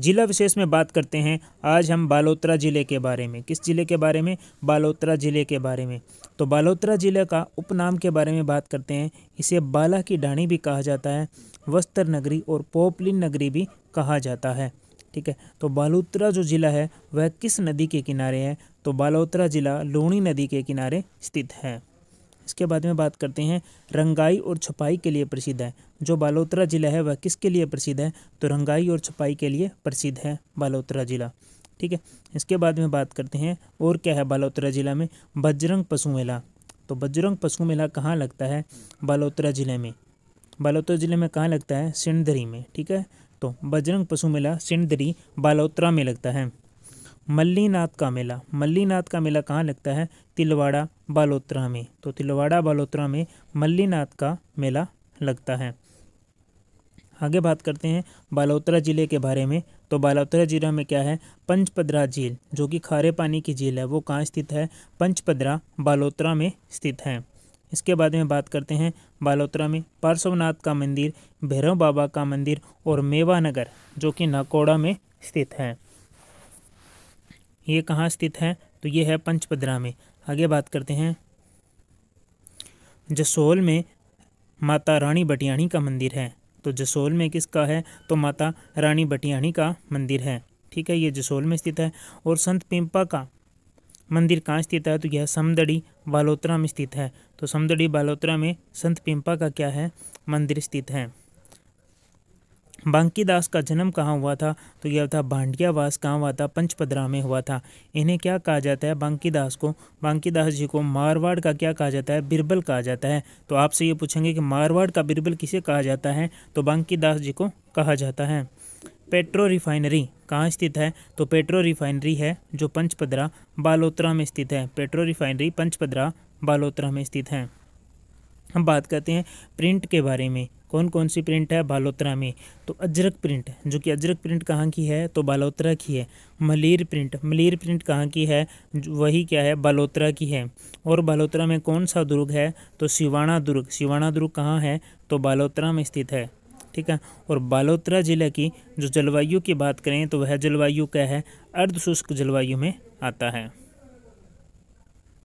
जिला विशेष में बात करते हैं आज हम बालोत्रा ज़िले के बारे में किस ज़िले के बारे में बालोत्रा ज़िले के बारे में तो बालोत्रा ज़िले का उपनाम के बारे में बात करते हैं इसे बाला की डाणी भी कहा जाता है वस्त्र नगरी और पोपलिन नगरी भी कहा जाता है ठीक है तो बालोत्रा जो ज़िला है वह किस नदी के किनारे है तो बालोत्रा ज़िला लूणी नदी के किनारे स्थित है इसके बाद में बात करते हैं रंगाई और छपाई के लिए प्रसिद्ध है जो बालोतरा ज़िला है वह किसके लिए प्रसिद्ध है तो रंगाई और छपाई के लिए प्रसिद्ध है बालोतरा ज़िला ठीक है इसके बाद में बात करते हैं और क्या है बालोतरा ज़िला में बजरंग पशु मेला तो बजरंग पशु मेला कहाँ लगता है बालोतरा ज़िले में बालोतरा ज़िले में कहाँ लगता है सिंधरी में ठीक है तो बजरंग पशु मेला सिंधरी बालोतरा में लगता है मल्लीनाथ का मेला मल्लीनाथ का मेला कहाँ लगता है तिलवाड़ा बालोत्रा में तो तिलवाड़ा बालोत्रा में मल्लीनाथ का मेला लगता है आगे बात करते हैं बालोत्रा ज़िले के बारे में तो बालोत्रा जिला में क्या है पंचपद्रा झील जो कि खारे पानी की झील है वो कहाँ स्थित है पंचपदरा बालोत्रा में स्थित है इसके बाद में बात करते हैं बालोत्रा में पार्श्वनाथ का मंदिर भैरव बाबा का मंदिर और मेवा नगर जो कि नाकोड़ा में स्थित है ये कहाँ स्थित है तो ये है पंचपद्रा में आगे बात करते हैं जसोल में माता रानी बटियाणी का मंदिर है तो जसोल में किसका है तो माता रानी बटियाणी का मंदिर है ठीक है ये जसोल में स्थित है और संत पिंपा का मंदिर कहाँ स्थित है तो यह समदड़ी बालोत्रा में स्थित है तो समदड़ी बालोत्रा में संत पिंपा का क्या है मंदिर स्थित है बांकी दास का जन्म कहाँ हुआ था तो यह था भांडियावास कहाँ हुआ था पंचपद्रा में हुआ था इन्हें क्या कहा जाता है बांकी दास को बांकी दास जी को मारवाड़ का क्या कहा जाता है बिरबल कहा जाता है तो आपसे ये पूछेंगे कि मारवाड़ का बिरबल किसे कहा जाता है तो बांकी दास जी को कहा जाता है पेट्रो रिफाइनरी कहाँ स्थित है तो पेट्रो रिफाइनरी है जो पंचपद्रा बालोत्रा में स्थित है पेट्रो रिफाइनरी पंचपद्रा बालोत्रा में स्थित है हम बात करते हैं प्रिंट के बारे में कौन कौन सी प्रिंट है बालोतरा में तो अजरक प्रिंट जो कि अजरक प्रिंट कहाँ की है तो बालोतरा की है मलिर प्रिंट मलिर प्रिंट कहाँ की है वही क्या है बालोतरा की है और बालोतरा में कौन सा दुर्ग है तो शिवाणा दुर्ग शिवाणा दुर्ग कहाँ है तो बालोतरा में स्थित है ठीक है और बालोतरा ज़िले की जो जलवायु की बात करें तो वह जलवायु क्या है अर्धशुष्क जलवायु में आता है